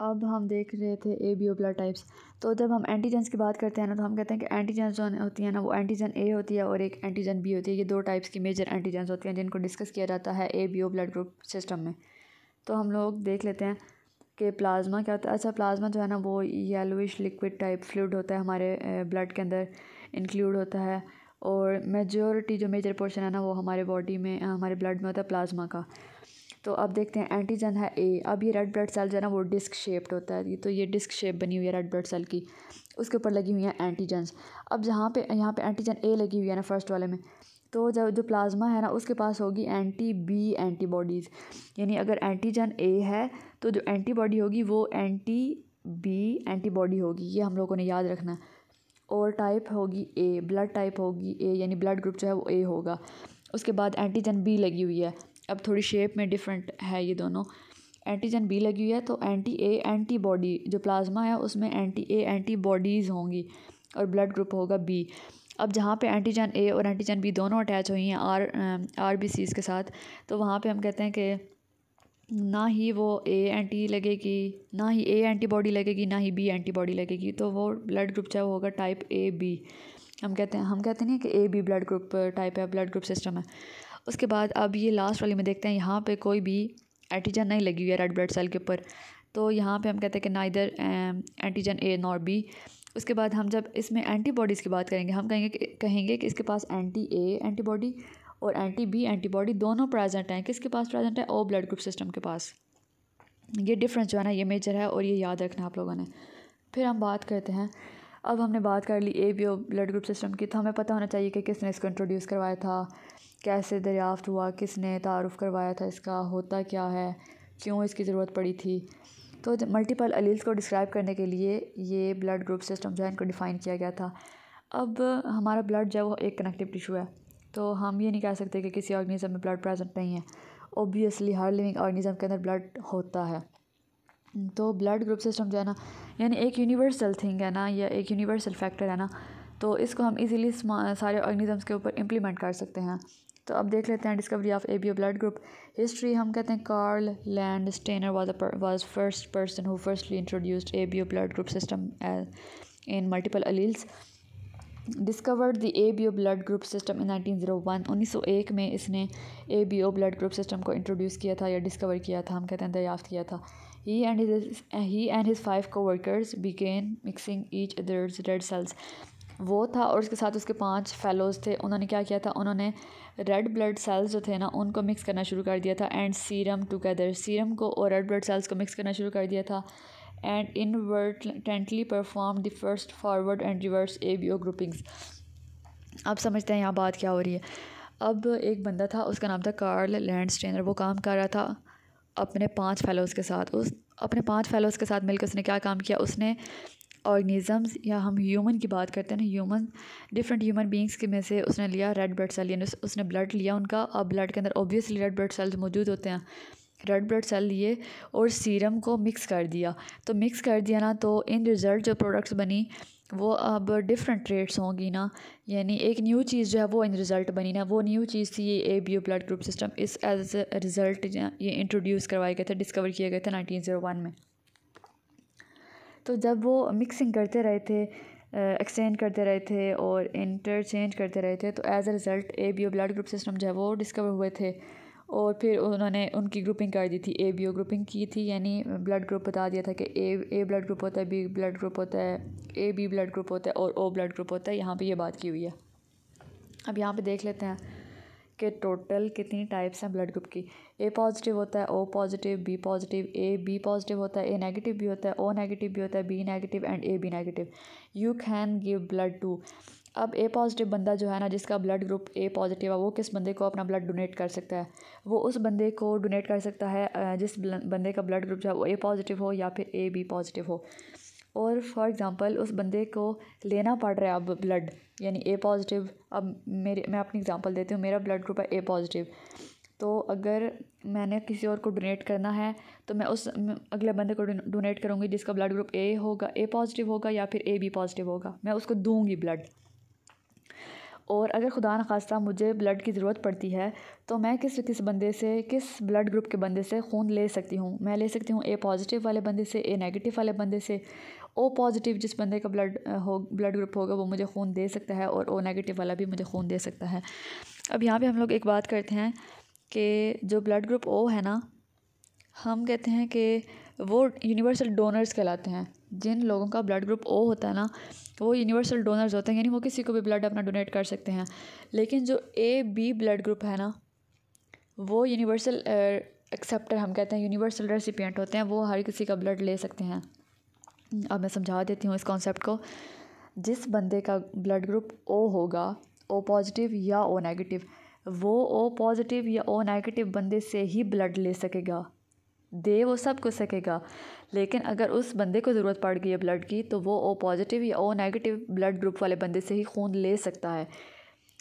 अब हम देख रहे थे A B O blood types तो जब हम एंटीजेंस की बात करते हैं ना तो हम कहते हैं कि एंटीजेंस जो होती है ना वो एंटीजन ए होती है और एक एंटीजन बी होती है ये दो टाइप्स की मेजर एंटीजेंस होती हैं जिनको डिस्कस किया जाता है A B O blood group system में तो हम लोग देख लेते हैं कि प्लाज्मा क्या होता है अच्छा प्लाज्मा जो है ना वो येलोइश लिक्विड टाइप फ्लूड होता है हमारे ब्लड के अंदर इंक्लूड होता है और मेजोरिटी जो मेजर पोर्शन है ना वो हमारे बॉडी में हमारे ब्लड में होता है प्लाज्मा का तो अब देखते हैं एंटीजन है ए अब ये रेड ब्लड सेल जो है ना वो डिस्क शेप्ड होता है तो ये डिस्क शेप बनी हुई है रेड ब्लड सेल की उसके ऊपर लगी हुई है एंटीजन्स अब जहाँ पे यहाँ पे एंटीजन ए लगी हुई है ना फर्स्ट वाले में तो जब जो प्लाज्मा है ना उसके पास होगी एंटी बी एंटीबॉडीज़ यानी अगर एंटीजन ए है तो जो एंटीबॉडी होगी वो एंटी बी एंटीबॉडी होगी ये हम लोगों ने याद रखना है और टाइप होगी ए ब्लड टाइप होगी ए यानी ब्लड ग्रुप जो है वो ए होगा उसके बाद एंटीजन बी लगी हुई है अब थोड़ी शेप में डिफरेंट है ये दोनों एंटीजन बी लगी हुई है तो एंटी ए एंटीबॉडी जो प्लाज्मा है उसमें एंटी ए एंटीबॉडीज़ होंगी और ब्लड ग्रुप होगा बी अब जहाँ पे एंटीजन ए और एंटीजन बी दोनों अटैच हुई हैं आर आर बी सीज़ के साथ तो वहाँ पे हम कहते हैं कि ना ही वो ए एंटी लगेगी ना ही ए एंटीबॉडी लगेगी ना ही बी एंटीबॉडी लगेगी तो वो ब्लड ग्रुप वो होगा टाइप ए बी हम कहते हैं हम कहते नहीं कि A B blood group type है ब्लड ग्रुप सिस्टम है उसके बाद अब ये लास्ट वाली में देखते हैं यहाँ पे कोई भी एंटीजन नहीं लगी हुई है रेड ब्लड सेल के ऊपर तो यहाँ पे हम कहते हैं कि ना इधर एंटीजन ए नॉट बी उसके बाद हम जब इसमें एंटीबॉडीज़ की बात करेंगे हम कहेंगे कहेंगे कि इसके पास एंटी ए एंटीबॉडी और एंटी बी एंटीबॉडी दोनों प्रेजेंट हैं किसके पास प्रेजेंट है ओ ब्लड ग्रुप सिस्टम के पास ये डिफरेंस जो है ना ये मेजर है और ये याद रखना आप लोगों ने फिर हम बात करते हैं अब हमने बात कर ली A B O blood group system की तो हमें पता होना चाहिए कि किसने इसको इंट्रोड्यूस करवाया था कैसे दरियाफ़्त हुआ किसने तारुफ़ करवाया था इसका होता क्या है क्यों इसकी ज़रूरत पड़ी थी तो मल्टीपल अलील्स को डिस्क्राइब करने के लिए ये ब्लड ग्रुप सिस्टम जो है इनको डिफ़ाइन किया गया था अब हमारा ब्लड जो है एक कनेक्टिव टिशू है तो हम ये नहीं कह सकते कि किसी ऑर्गेनिज़म में ब्लड प्रेजेंट नहीं है ओबियसली हर लिविंग ऑर्गेनिज़म के अंदर ब्लड होता है तो ब्लड ग्रुप सिस्टम जो है ना यानी एक यूनिवर्सल थिंग है ना या एक यूनिवर्सल फैक्टर है ना तो इसको हम इजीली सारे ऑर्गेनिज़म्स के ऊपर इम्प्लीमेंट कर सकते हैं तो अब देख लेते हैं discovery of A B O blood group history हम कहते हैं Karl Landsteiner was was first person who firstly introduced A B O blood group system in multiple alleles discovered the A B O blood group system in nineteen zero one उन्नीस सौ एक में इसने A B O blood group system को introduce किया था या discover किया था हम कहते हैं दयाफ्त किया था he and he and his five coworkers began mixing each others red cells वो था और उसके साथ उसके पांच फेलोज़ थे उन्होंने क्या किया था उन्होंने रेड ब्लड सेल्स जो थे ना उनको मिक्स करना शुरू कर दिया था एंड सीरम टुगेदर सीरम को और रेड ब्लड सेल्स को मिक्स करना शुरू कर दिया था and inadvertently perform the first forward and reverse A B O groupings अब समझते हैं यहाँ बात क्या हो रही है अब एक बंदा था उसका नाम था कार्ल लैंड स्टेनर वो काम कर रहा था अपने पांच फेलोज़ के साथ उस अपने पांच फेलोज़ के साथ मिलकर उसने क्या काम किया उसने ऑर्गेनिज़म्स या हम ह्यूमन की बात करते हैं ना ह्यूमन डिफरेंट ह्यूमन बींग्स के में से उसने लिया रेड ब्लड सेल यानी उसने ब्लड लिया उनका और ब्लड के अंदर ऑब्वियसली रेड ब्लड सेल्स मौजूद होते हैं रेड ब्लड सेल लिए और सीरम को मिक्स कर दिया तो मिक्स कर दिया ना तो इन रिज़ल्ट जो प्रोडक्ट्स बनी वो अब डिफरेंट रेट्स होंगी ना यानी एक न्यू चीज़ जो है वो इन रिज़ल्ट बनी ना वो न्यू चीज़ थी ये A B O blood group system इस एज रिज़ल्ट ये इंट्रोड्यूस करवाए गए थे डिस्कवर किए गए थे नाइनटीन ज़ीरो वन में तो जब वो मिक्सिंग करते रहे थे एक्सचेंज करते रहे थे और इंटरचेंज करते रहे थे तो as a result A B O blood group system जो है वो डिस्कवर हुए थे और फिर उन्होंने उनकी ग्रुपिंग कर दी थी ए बी ओ ग्रुपिंग की थी यानी ब्लड ग्रुप बता दिया था कि ए ए ब्लड ग्रुप होता है बी ब्लड ग्रुप होता है ए बी ब्लड ग्रुप होता है और ओ ब्लड ग्रुप होता है यहाँ पर ये यह बात की हुई है अब यहाँ पर देख लेते हैं के टोटल कितनी टाइप्स हैं ब्लड ग्रुप की ए पॉजिटिव होता है O positive B positive A B positive होता है ए नेगेटिव भी होता है ओ नेगेटिव भी होता है B negative and A B negative you can give blood to अब ए पॉजिटिव बंदा जो है ना जिसका ब्लड ग्रुप ए पॉजिटिव है वो किस बंदे को अपना ब्लड डोनेट कर सकता है वो उस बंदे को डोनेट कर सकता है जिस बंदे का ब्लड ग्रुप जो है वो ए पॉजिटिव हो या फिर ए बी पॉजिटिव हो और फॉर एग्ज़ाम्पल उस बंदे को लेना पड़ रहा है अब ब्लड यानी ए पॉजिटिव अब मेरे मैं अपनी एग्ज़ाम्पल देती हूँ मेरा ब्लड ग्रुप है ए पॉजिटिव तो अगर मैंने किसी और को डोनेट करना है तो मैं उस अगले बंदे को डोनेट करूँगी जिसका ब्लड ग्रुप ए होगा ए पॉजिटिव होगा या फिर ए बी पॉजिटिव होगा मैं उसको दूँगी ब्लड और अगर खुदा न खास्ता मुझे ब्लड की ज़रूरत पड़ती है तो मैं किस किस बंदे से किस ब्लड ग्रुप के बंदे से खून ले सकती हूँ मैं ले सकती हूँ ए पॉजिटिव वाले बंदे से ए नेगेटिव वाले बंदे से ओ पॉजिटिव जिस बंदे का ब्लड हो ब्लड ग्रुप होगा वो मुझे खून दे सकता है और ओ नेगेटिव वाला भी मुझे खून दे सकता है अब यहाँ पर हम लोग एक बात करते हैं कि जो ब्लड ग्रुप ओ है ना हम कहते हैं कि वो यूनिवर्सल डोनर्स कहलाते हैं जिन लोगों का ब्लड ग्रुप ओ होता है ना वो यूनिवर्सल डोनर्स होते हैं यानी वो किसी को भी ब्लड अपना डोनेट कर सकते हैं लेकिन जो ए बी ब्लड ग्रुप है ना वो यूनिवर्सल एक्सेप्टर हम कहते हैं यूनिवर्सल रेसिपियंट होते हैं वो हर किसी का ब्लड ले सकते हैं अब मैं समझा देती हूँ इस कॉन्सेप्ट को जिस बंदे का ब्लड ग्रुप ओ होगा ओ पॉजिटिव या ओ नेगेटिव वो ओ पॉजिटिव या ओ नेगेटिव बंदे से ही ब्लड ले सकेगा दे वो सब कुछ सकेगा लेकिन अगर उस बंदे को ज़रूरत पड़ गई है ब्लड की तो वो ओ पॉजिटिव या ओ नेगेटिव ब्लड ग्रुप वाले बंदे से ही खून ले सकता है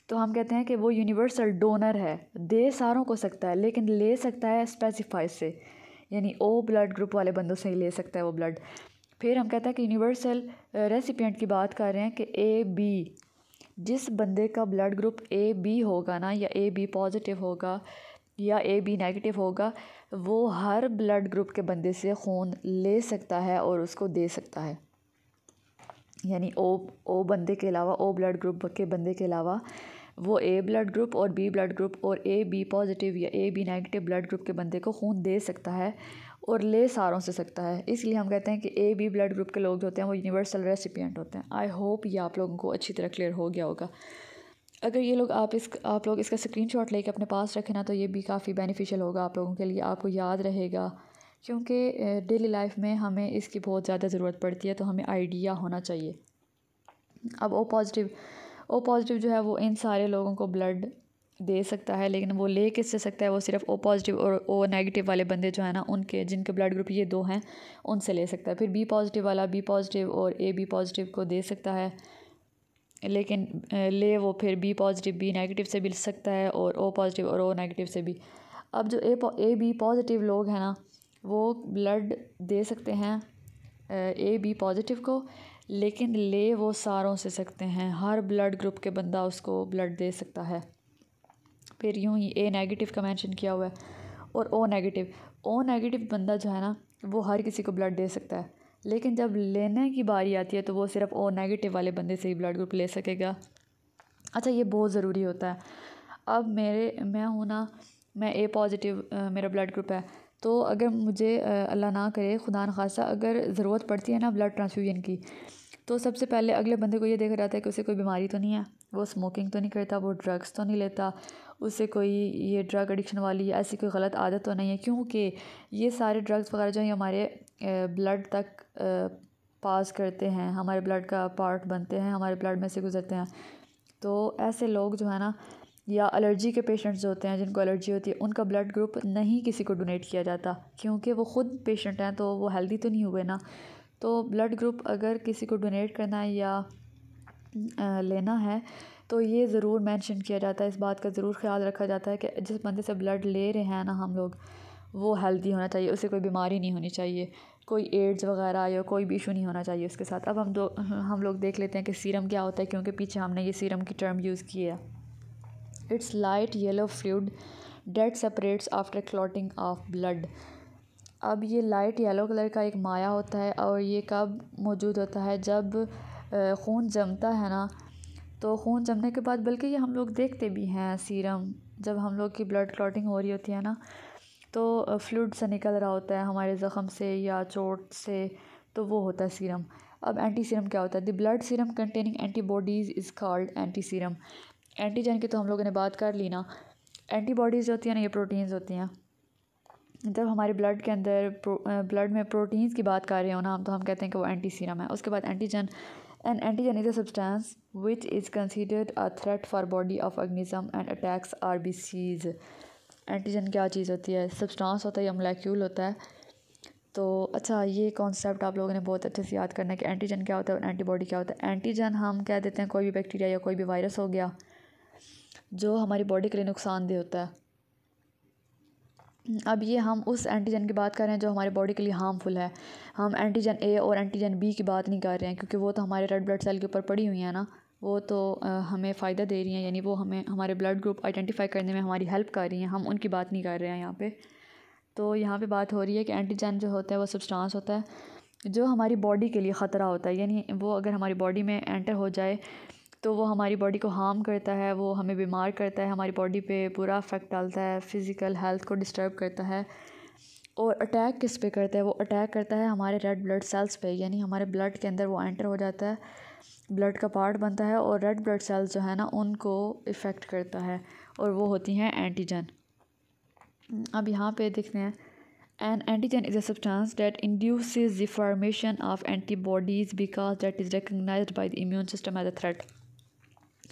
तो हम कहते हैं कि वो यूनिवर्सल डोनर है दे सारों को सकता है लेकिन ले सकता है स्पेसिफाइड से यानी ओ ब्लड ग्रुप वाले बंदों से ही ले सकता है वो ब्लड फिर हम कहते हैं कि यूनिवर्सल रेसिपियंट की बात कर रहे हैं कि ए बी जिस बंदे का ब्लड ग्रुप ए बी होगा ना या ए बी पॉजिटिव होगा या ए बी नेगेटिव होगा वो हर ब्लड ग्रुप के बंदे से खून ले सकता है और उसको दे सकता है यानी ओ ओ बंदे के अलावा ओ ब्लड ग्रुप के बंदे के अलावा वो ए ब्लड ग्रुप और बी ब्लड ग्रुप और ए बी पॉजिटिव या A B negative blood group के बंदे को खून दे सकता है और ले सारों से सकता है इसलिए हम कहते हैं कि ए बी ब्लड ग्रुप के लोग जो होते हैं वो यूनिवर्सल रेसिपियंट होते हैं आई होप ये आप लोगों को अच्छी तरह क्लियर हो गया होगा अगर ये लोग आप इस आप लोग इसका स्क्रीन शॉट लेके अपने पास रखें ना तो ये भी काफ़ी बेनिफिशियल होगा आप लोगों के लिए आपको याद रहेगा क्योंकि डेली लाइफ में हमें इसकी बहुत ज़्यादा ज़रूरत पड़ती है तो हमें आइडिया होना चाहिए अब ओ पॉजिटिव ओ पॉजिटिव जो है वो इन सारे लोगों को ब्लड दे सकता है लेकिन वो ले से सकता है वो सिर्फ ओ पॉजिटिव और ओ नेगेटिव वाले बंदे जो है ना उनके जिनके ब्लड ग्रुप ये दो हैं उनसे ले सकता है फिर बी पॉजिटिव वाला बी पॉजिटिव और ए बी पॉजिटिव को दे सकता है लेकिन ले वो फिर बी पॉजिटिव बी नेगेटिव से भी ले सकता है और ओ पॉजिटिव और ओ नेगेटिव से भी अब जो ए ए बी पॉजिटिव लोग हैं ना वो ब्लड दे सकते हैं ए बी पॉजिटिव को लेकिन ले वो सारों से सकते हैं हर ब्लड ग्रुप के बंदा उसको ब्लड दे सकता है फिर यूँ ही ए नेगेटिव का मेंशन किया हुआ है और ओ नेगेटिव ओ नेगेटिव बंदा जो है ना वो हर किसी को ब्लड दे सकता है लेकिन जब लेने की बारी आती है तो वो सिर्फ ओ नेगेटिव वाले बंदे से ही ब्लड ग्रुप ले सकेगा अच्छा ये बहुत ज़रूरी होता है अब मेरे मैं हूँ ना मैं ए पॉजिटिव मेरा ब्लड ग्रुप है तो अगर मुझे अल्लाह ना करे खुदा खासा अगर ज़रूरत पड़ती है ना ब्लड ट्रांसफ्यूजन की तो सबसे पहले अगले बंदे को ये देखा जाता है कि उसे कोई बीमारी तो नहीं है वो स्मोकिंग तो नहीं करता वो ड्रग्स तो नहीं लेता उसे कोई ये ड्रग एडिक्शन वाली ऐसी कोई गलत आदत तो नहीं है क्योंकि ये सारे ड्रग्स वगैरह जो हैं हमारे ब्लड तक पास करते हैं हमारे ब्लड का पार्ट बनते हैं हमारे ब्लड में से गुजरते हैं तो ऐसे लोग जो है ना या एलर्जी के पेशेंट्स जो होते हैं जिनको एलर्जी होती है उनका ब्लड ग्रुप नहीं किसी को डोनेट किया जाता क्योंकि वो ख़ुद पेशेंट हैं तो वो हेल्दी तो नहीं हुए ना तो ब्लड ग्रुप अगर किसी को डोनेट करना है या लेना है तो ये ज़रूर मेंशन किया जाता है इस बात का ज़रूर ख्याल रखा जाता है कि जिस बंदे से ब्लड ले रहे हैं ना हम लोग वो हेल्दी होना चाहिए उसे कोई बीमारी नहीं होनी चाहिए कोई एड्स वगैरह या कोई भी इशू नहीं होना चाहिए उसके साथ अब हम दो हम लोग देख लेते हैं कि सीरम क्या होता है क्योंकि पीछे हमने ये सीरम की टर्म यूज़ की है it's light yellow fluid that separates after clotting of blood अब ये लाइट येलो कलर का एक माया होता है और ये कब मौजूद होता है जब खून जमता है ना तो खून जमने के बाद बल्कि ये हम लोग देखते भी हैं सीरम जब हम लोग की ब्लड क्लॉटिंग हो रही होती है ना तो फ्लूड से निकल रहा होता है हमारे ज़ख़म से या चोट से तो वो होता है सीरम अब एंटी सीरम क्या होता है the blood serum containing antibodies is called anti serum antigen की तो हम लोगों ने बात कर ली ना एंटीबॉडीज़ होती हैं ना ये प्रोटीन्स होती हैं जब हमारे ब्लड के अंदर ब्लड में प्रोटीन्स की बात कर रहे हो ना हम तो हम कहते हैं कि वो एंटी सीरम है उसके बाद antigen An antigen is a substance which is considered a threat for body of organism and attacks our antigen क्या चीज़ होती है सब्सटेंस होता है या मोलेक्यूल होता है तो अच्छा ये कॉन्सेप्ट आप लोगों ने बहुत अच्छे से याद करना है कि एंटीजन क्या होता है और एंटीबॉडी क्या होता है एंटीजन हम कह देते हैं कोई भी बैक्टीरिया या कोई भी वायरस हो गया जो हमारी बॉडी के लिए नुकसानदेह होता है अब ये हम उस एंटीजन की बात कर रहे हैं जो हमारे बॉडी के लिए हार्मफुल है हम एंटीजन ए और एंटीजन बी की बात नहीं कर रहे हैं क्योंकि वो तो हमारे रेड ब्लड सेल के ऊपर पड़ी हुई है ना वो तो हमें फ़ायदा दे रही हैं यानी वो हमें हमारे ब्लड ग्रुप आइडेंटिफाई करने में हमारी हेल्प कर रही हैं हम उनकी बात नहीं कर रहे हैं यहाँ पर तो यहाँ पर बात हो रही है कि एंटीजन जो होता है वो सब्सटांस होता है जो हमारी बॉडी के लिए ख़तरा होता है यानी वो अगर हमारी बॉडी में एंटर हो जाए तो वो हमारी बॉडी को हार्म करता है वो हमें बीमार करता है हमारी बॉडी पे बुरा इफ़ेक्ट डालता है फ़िज़िकल हेल्थ को डिस्टर्ब करता है और अटैक किस पे करता है वो अटैक करता है हमारे रेड ब्लड सेल्स पे यानी हमारे ब्लड के अंदर वो एंटर हो जाता है ब्लड का पार्ट बनता है और रेड ब्लड सेल्स जो है ना उनको इफ़ेक्ट करता है और वो होती हैं एंटीजन अब यहाँ पे देखते हैं an antigen is a substance that induce the formation of antibodies because that is recognise by the immune system as a threat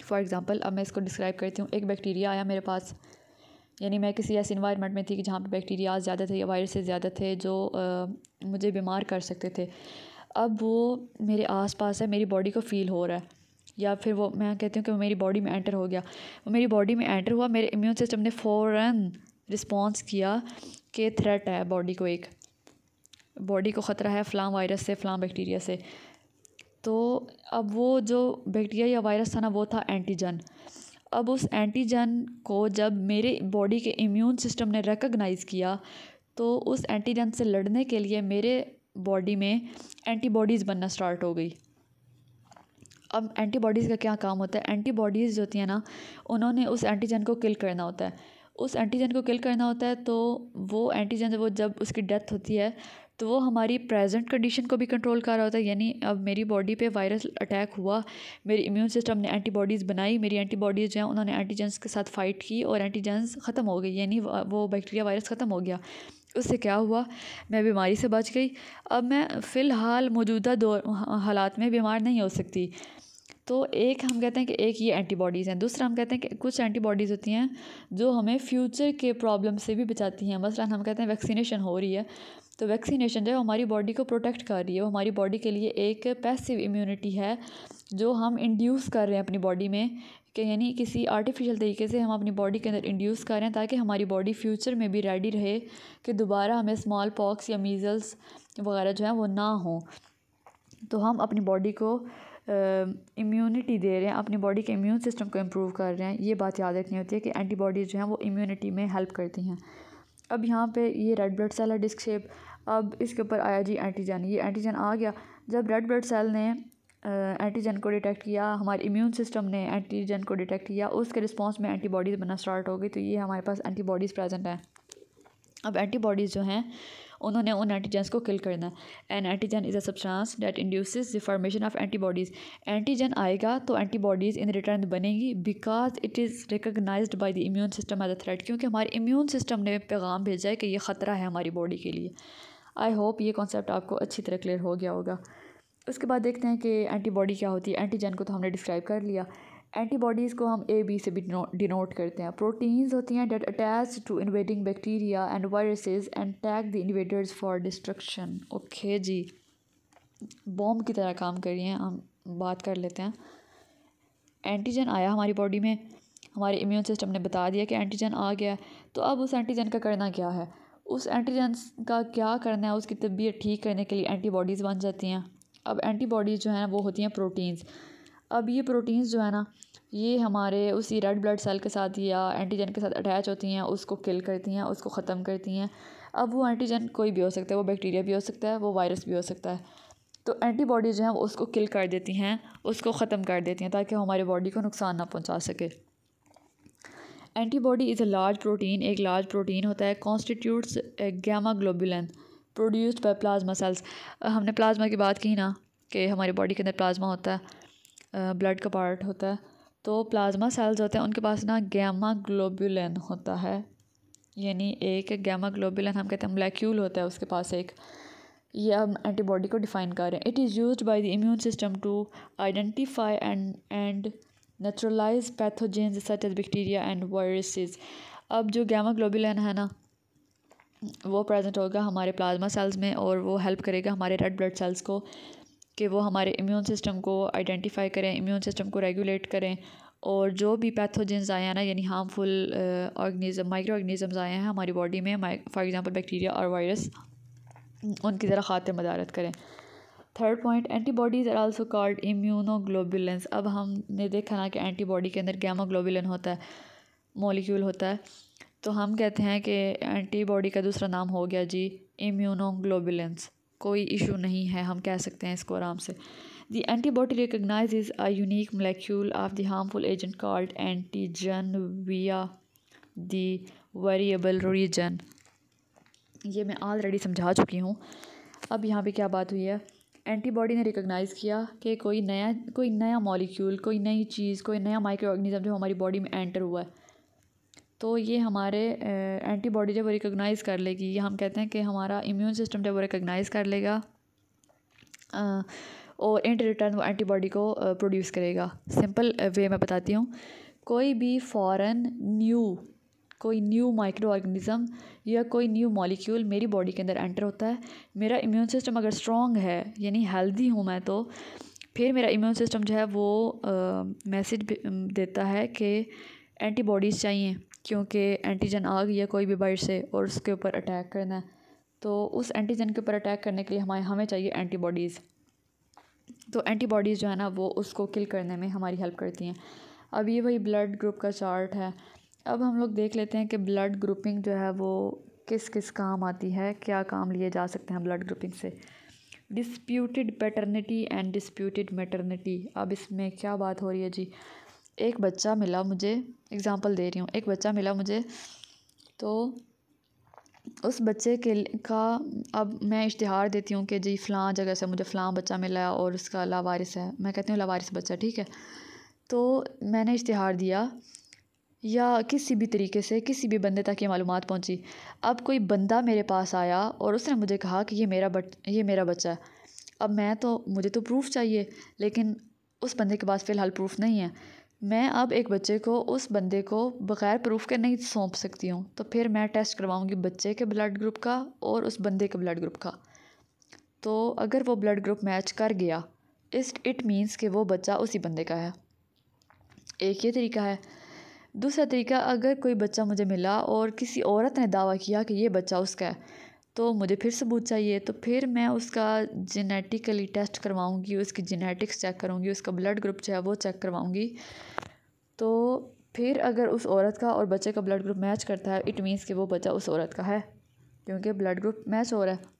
for example अब मैं इसको डिस्क्राइब करती हूँ एक बैक्टीरिया आया मेरे पास यानी मैं किसी ऐसे इन्वायरमेंट में थी कि जहाँ पर बैक्टीरियाज ज़्यादा थे या वायरसेस ज़्यादा थे जो आ, मुझे बीमार कर सकते थे अब वो मेरे आसपास है मेरी बॉडी को फील हो रहा है या फिर वो मैं कहती हूँ कि वो मेरी बॉडी में एंटर हो गया वो मेरी बॉडी में एंटर हुआ मेरे इम्यून सिस्टम ने फ़ौर रिस्पॉन्स किया कि थ्रेट है बॉडी को एक बॉडी को ख़तरा है फ़लाँ वायरस से फ़लाँ बैक्टीरिया से तो अब वो जो बैक्टीरिया या वायरस था ना वो था एंटीजन अब उस एंटीजन को जब मेरे बॉडी के इम्यून सिस्टम ने रिकग्नाइज़ किया तो उस एंटीजन से लड़ने के लिए मेरे बॉडी में एंटीबॉडीज़ बनना स्टार्ट हो गई अब एंटीबॉडीज़ का क्या काम होता है एंटीबॉडीज़ जो होती हैं ना उन्होंने उस एंटीजन को किल करना होता है उस एंटीजन को किल करना होता है तो वो एंटीजन वो जब उसकी डेथ होती है तो वो हमारी प्रेजेंट कंडीशन को भी कंट्रोल कर रहा होता है यानी अब मेरी बॉडी पे वायरस अटैक हुआ मेरी इम्यून सिस्टम ने एंटीबॉडीज़ बनाई मेरी एंटीबॉडीज़ जो हैं उन्होंने एंटीजेंस के साथ फ़ाइट की और एंटीजेंस ख़त्म हो गई यानी वो बैक्टीरिया वायरस ख़त्म हो गया उससे क्या हुआ मैं बीमारी से बच गई अब मैं फ़िलहाल मौजूदा दौर हालात में बीमार नहीं हो सकती तो एक हम कहते हैं कि एक ये एंटीबॉडीज़ हैं दूसरा हम कहते हैं कि कुछ एंटीबॉडीज़ होती हैं जो हमें फ्यूचर के प्रॉब्लम से भी बचाती हैं मसला हम कहते हैं वैक्सीनेशन हो रही है तो वैक्सीनेशन जो है हमारी बॉडी को प्रोटेक्ट कर रही है वो हमारी बॉडी के लिए एक पैसिव इम्यूनिटी है जो हम इंड्यूस कर रहे हैं अपनी बॉडी में कि यानी किसी आर्टिफिशियल तरीके से हम अपनी बॉडी के अंदर इंड्यूस कर रहे हैं ताकि हमारी बॉडी फ्यूचर में भी रेडी रहे कि दोबारा हमें स्मॉल पॉक्स या मीज़ल्स वगैरह जो है वो ना हो तो हम अपनी बॉडी को इम्यूनिटी दे रहे हैं अपनी बॉडी के इम्यून सिस्टम को इम्प्रूव कर रहे हैं ये बात याद रखनी होती है कि एंटीबॉडीज़ जो हैं वो इम्यूनिटी में हेल्प करती हैं अब यहाँ पे ये रेड ब्लड सेल है डिस्क शेप अब इसके ऊपर आया जी एंटीजन ये एंटीजन आ गया जब रेड ब्लड सेल ने एंटीजन को डिटेक्ट किया हमारे इम्यून सिस्टम ने एंटीजन को डिटेक्ट किया उसके रिस्पांस में एंटीबॉडीज़ बनना स्टार्ट हो गई तो ये हमारे पास एंटीबॉडीज़ प्रेजेंट हैं अब एंटीबॉडीज़ जो हैं उन्होंने उन एंटीजेंस को किल करना an antigen is a substance that induces the formation of antibodies antigen आएगा तो एंटीबॉडीज़ इन रिटर्न बनेंगी because it is recognise by the immune system as a threat क्योंकि हमारे इम्यून सिस्टम ने पैगाम भेजा है कि ये ख़तरा है हमारी बॉडी के लिए आई होप ये कॉन्सेप्ट आपको अच्छी तरह क्लियर हो गया होगा उसके बाद देखते हैं कि एंटीबॉडी क्या होती है एंटीजन को तो हमने डिस्क्राइब कर लिया एंटीबॉडीज़ को हम ए बी से भी डिनोट करते हैं प्रोटीन्स होती हैं that attach to invading bacteria and viruses and tag the invaders for destruction okay जी बॉम्ब की तरह काम करिए हम बात कर लेते हैं एंटीजन आया हमारी बॉडी में हमारे इम्यून सिस्टम ने बता दिया कि एंटीजन आ गया तो अब उस एंटीजन का करना क्या है उस एंटीजन का क्या करना है उसकी तबीयत ठीक करने के लिए एंटीबॉडीज़ बन जाती हैं अब एंटीबॉडीज़ जो हैं वो होती हैं प्रोटीन्स अब ये प्रोटीन्स जो है ना ये हमारे उसी रेड ब्लड सेल के साथ या एंटीजन के साथ अटैच होती हैं उसको किल करती हैं उसको ख़त्म करती हैं अब वो एंटीजन कोई भी हो सकता है वो बैक्टीरिया भी हो सकता है वो वायरस भी हो सकता है तो एंटीबॉडी जो वो उसको किल कर देती हैं उसको ख़त्म कर देती हैं ताकि हमारे बॉडी को नुकसान ना पहुंचा सके antibody is a large protein एक लार्ज प्रोटीन होता है constitutes gamma globulin produced by plasma cells हमने प्लाज्मा की बात की ना कि हमारी बॉडी के अंदर प्लाज्मा होता है ब्लड का पार्ट होता है तो प्लाज्मा सेल्स होते हैं उनके पास ना गैमा ग्लोबुलिन होता है यानी एक गैमा ग्लोबुलिन हम कहते हैं मोलेक्यूल होता है उसके पास एक ये हम एंटीबॉडी को डिफ़ाइन कर रहे हैं it is use by the immune system to identify and and neutralise pathogens such as bacteria and viruses अब जो गैमा ग्लोबुलिन है ना वो प्रेजेंट होगा हमारे प्लाज्मा सेल्स में और वो हेल्प करेगा हमारे रेड ब्लड सेल्स को कि वो हमारे इम्यून सिस्टम को आइडेंटिफाई करें इम्यून सिस्टम को रेगुलेट करें और जो भी पैथोजेंस आए हैं ना यानी हार्मफुल ऑर्गेनिज्म माइक्रो ऑर्गेनिज़म्स आए हैं हमारी बॉडी में फॉर एग्ज़ाम्पल बैक्टीरिया और वायरस उनकी ज़रा खातिर मदारत करें third point antibodies are also called immunoglobulins अब हमने देखा ना कि एंटीबॉडी के अंदर गैमोग्लोबुलिन होता है मोलिक्यूल होता है तो हम कहते हैं कि एंटीबॉडी का दूसरा नाम हो गया जी इम्यूनोग्लोबुलेंस कोई इशू नहीं है हम कह सकते हैं इसको आराम से the antibody recognize is a unique molecule of the harmful agent called antigen via the variable region ये मैं ऑलरेडी समझा चुकी हूँ अब यहाँ पे क्या बात हुई है एंटीबॉडी ने रिकगनाइज़ किया कि कोई नया कोई नया मॉलिक्यूल कोई नई चीज़ कोई नया माइक्रो ऑर्गेनिज्म जो हमारी बॉडी में एंटर हुआ है तो ये हमारे एंटीबॉडी जब रिकोगनाइज कर लेगी ये हम कहते हैं कि हमारा इम्यून सिस्टम जब रिकोगनाइज कर लेगा और इन रिटर्न वो एंटीबॉडी को प्रोड्यूस करेगा सिंपल वे मैं बताती हूँ कोई भी फॉरेन न्यू कोई न्यू माइक्रो ऑर्गेनिज़म या कोई न्यू मॉलिक्यूल मेरी बॉडी के अंदर एंटर होता है मेरा इम्यून सिस्टम अगर स्ट्रॉन्ग है यानी हेल्दी हूँ मैं तो फिर मेरा इम्यून सिस्टम जो है वो मैसेज देता है कि एंटीबॉडीज़ चाहिए क्योंकि एंटीजन आ गया कोई भी बाइट से और उसके ऊपर अटैक करना है तो उस एंटीजन के ऊपर अटैक करने के लिए हमारे हमें चाहिए एंटीबॉडीज़ तो एंटीबॉडीज़ जो है ना वो उसको किल करने में हमारी हेल्प करती हैं अब ये वही ब्लड ग्रुप का चार्ट है अब हम लोग देख लेते हैं कि ब्लड ग्रुपिंग जो है वो किस किस काम आती है क्या काम लिए जा सकते हैं ब्लड ग्रुपिंग से disputed paternity and disputed maternity अब इसमें क्या बात हो रही है जी एक बच्चा मिला मुझे एग्ज़ाम्पल दे रही हूँ एक बच्चा मिला मुझे तो उस बच्चे के का अब मैं इश्तहार देती हूँ कि जी फ़लाँ जगह से मुझे फ़लाँ बच्चा मिला और उसका लावारिस है मैं कहती हूँ लावारिस बच्चा ठीक है तो मैंने इश्तहार दिया या किसी भी तरीके से किसी भी बंदे तक ये मालूम पहुँची अब कोई बंदा मेरे पास आया और उसने मुझे कहा कि ये मेरा बट ये मेरा बच्चा है अब मैं तो मुझे तो प्रूफ चाहिए लेकिन उस बंदे के पास फ़िलहाल प्रूफ नहीं है मैं अब एक बच्चे को उस बंदे को बग़ैर प्रूफ के नहीं सौंप सकती हूँ तो फिर मैं टेस्ट करवाऊँगी बच्चे के ब्लड ग्रुप का और उस बंदे के ब्लड ग्रुप का तो अगर वो ब्लड ग्रुप मैच कर गया इस इट मीन्स कि वो बच्चा उसी बंदे का है एक ये तरीका है दूसरा तरीका अगर कोई बच्चा मुझे मिला और किसी औरत ने दावा किया कि ये बच्चा उसका है तो मुझे फिर सबूत चाहिए तो फिर मैं उसका जेनेटिकली टेस्ट करवाऊँगी उसकी जेनेटिक्स चेक करूँगी उसका ब्लड ग्रुप जो है वो चेक करवाऊँगी तो फिर अगर उस औरत का और बच्चे का ब्लड ग्रुप मैच करता है इट मीन्स कि वो बच्चा उस औरत का है क्योंकि ब्लड ग्रुप मैच हो रहा है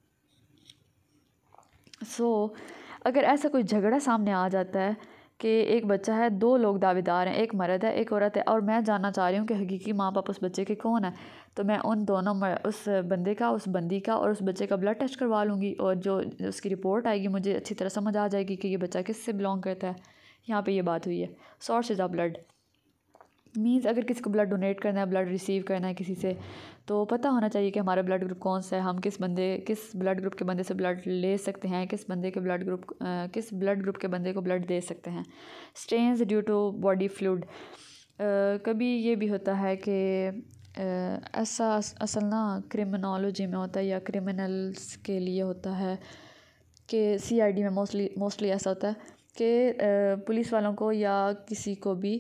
सो so, अगर ऐसा कोई झगड़ा सामने आ जाता है कि एक बच्चा है दो लोग दावेदार हैं एक मर्द है एक औरत है और मैं जानना चाह रही हूँ कि हकीकी माँ बाप उस बच्चे के कौन है तो मैं उन दोनों उस बंदे का उस बंदी का और उस बच्चे का ब्लड टेस्ट करवा लूँगी और जो उसकी रिपोर्ट आएगी मुझे अच्छी तरह समझ आ जाएगी कि ये बच्चा किससे बिलोंग करता है यहाँ पे ये बात हुई है इज़ ऑफ ब्लड मीन्स अगर किसी को ब्लड डोनेट करना है ब्लड रिसीव करना है किसी से तो पता होना चाहिए कि हमारा ब्लड ग्रुप कौन सा है हम किस बंदे किस ब्लड ग्रुप के बंदे से ब्लड ले सकते हैं किस बंदे के ब्लड ग्रुप किस ब्लड ग्रुप के बंदे को ब्लड दे सकते हैं strains due to body fluid कभी ये भी होता है कि ऐसा असल ना क्रिमिनोलॉजी में होता है या क्रिमिनल्स के लिए होता है कि सीआईडी में मोस्टली मोस्टली ऐसा होता है कि पुलिस वालों को या किसी को भी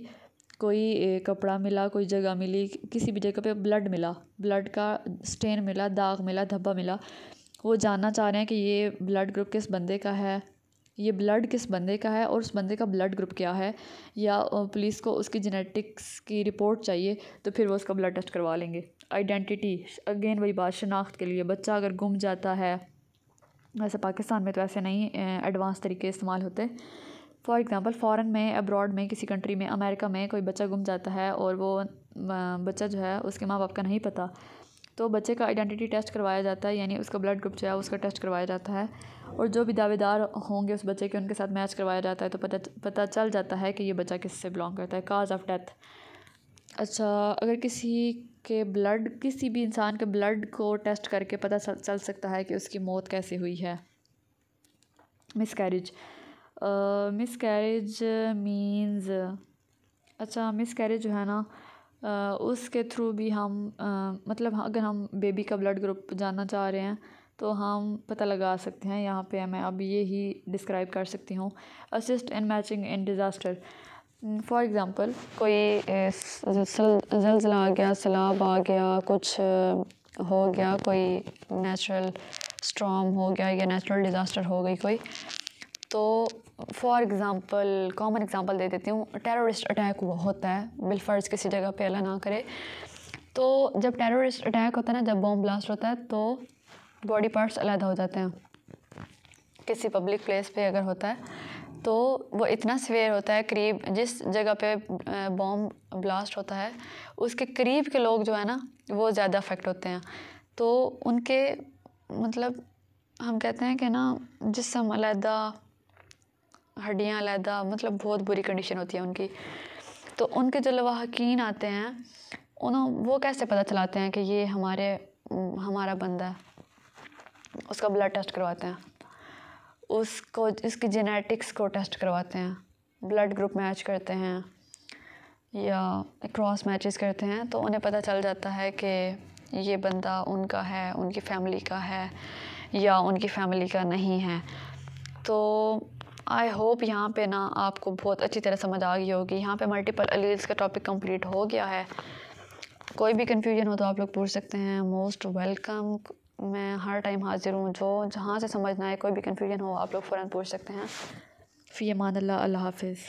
कोई कपड़ा मिला कोई जगह मिली किसी भी जगह पे ब्लड मिला ब्लड का स्टेन मिला दाग मिला धब्बा मिला वो जानना चाह रहे हैं कि ये ब्लड ग्रुप किस बंदे का है ये ब्लड किस बंदे का है और उस बंदे का ब्लड ग्रुप क्या है या पुलिस को उसकी जेनेटिक्स की रिपोर्ट चाहिए तो फिर वो उसका ब्लड टेस्ट करवा लेंगे आइडेंटिटी अगेन वही बात शनाख्त के लिए बच्चा अगर गुम जाता है वैसे पाकिस्तान में तो ऐसे नहीं एडवांस तरीके इस्तेमाल होते फॉर एग्ज़ाम्पल फ़ॉरन में अब्रॉड में किसी कंट्री में अमेरिका में कोई बच्चा गुम जाता है और वो बच्चा जो है उसके माँ बाप का नहीं पता तो बच्चे का आइडेंटिटी टेस्ट करवाया जाता है यानी उसका ब्लड ग्रुप जो है उसका टेस्ट करवाया जाता है और जो भी दावेदार होंगे उस बच्चे के उनके साथ मैच करवाया जाता है तो पता पता चल जाता है कि ये बच्चा किससे बिलोंग करता है काज ऑफ डेथ अच्छा अगर किसी के ब्लड किसी भी इंसान के ब्लड को टेस्ट करके पता चल सकता है कि उसकी मौत कैसे हुई है miscarriage miscarriage means अच्छा मिस कैरिज जो है ना उसके थ्रू भी हम मतलब अगर हम बेबी का ब्लड ग्रुप जानना चाह रहे हैं तो हम पता लगा सकते हैं यहाँ पे मैं अब ये ही डिस्क्राइब कर सकती हूँ assist in matching in disaster for example कोई जलजला आ गया सैलाब आ गया कुछ हो गया कोई नेचुरल स्ट्रॉम हो गया या नेचुरल डिज़ास्टर हो गई कोई तो फॉर एग्ज़ाम्पल कॉमन एग्ज़ाम्पल दे देती हूँ टेररिस्ट अटैक हुआ होता है बिलफर्ज़ किसी जगह पे अला ना करे तो जब टेररिस्ट अटैक होता है ना जब बॉम्ब ब्लास्ट होता है तो बॉडी पार्ट्स अलग हो जाते हैं किसी पब्लिक प्लेस पे अगर होता है तो वो इतना सवेयर होता है करीब जिस जगह पे बॉम्ब ब्लास्ट होता है उसके करीब के लोग जो है ना वो ज़्यादा अफेक्ट होते हैं तो उनके मतलब हम कहते हैं कि ना जिसम अलहदा हड्डियाँ लैदा मतलब बहुत बुरी कंडीशन होती है उनकी तो उनके जो लवा आते हैं उन्हों वो कैसे पता चलाते हैं कि ये हमारे हमारा बंदा है उसका ब्लड टेस्ट करवाते हैं उसको इसकी जेनेटिक्स को टेस्ट करवाते हैं ब्लड ग्रुप मैच करते हैं या क्रॉस मैचेस करते हैं तो उन्हें पता चल जाता है कि ये बंदा उनका है उनकी फैमिली का है या उनकी फैमिली का नहीं है तो आई होप यहाँ पे ना आपको बहुत अच्छी तरह समझ आ गई होगी यहाँ पे मल्टीपल अलील्स का टॉपिक कंप्लीट हो गया है कोई भी कन्फ्यूजन हो तो आप लोग पूछ सकते हैं मोस्ट वेलकम मैं हर टाइम हाजिर हूँ जो जहाँ से समझना है कोई भी कन्फ्यूजन हो आप लोग फ़ौरन पूछ सकते हैं फ़ी अमान अल्लाह हाफिज़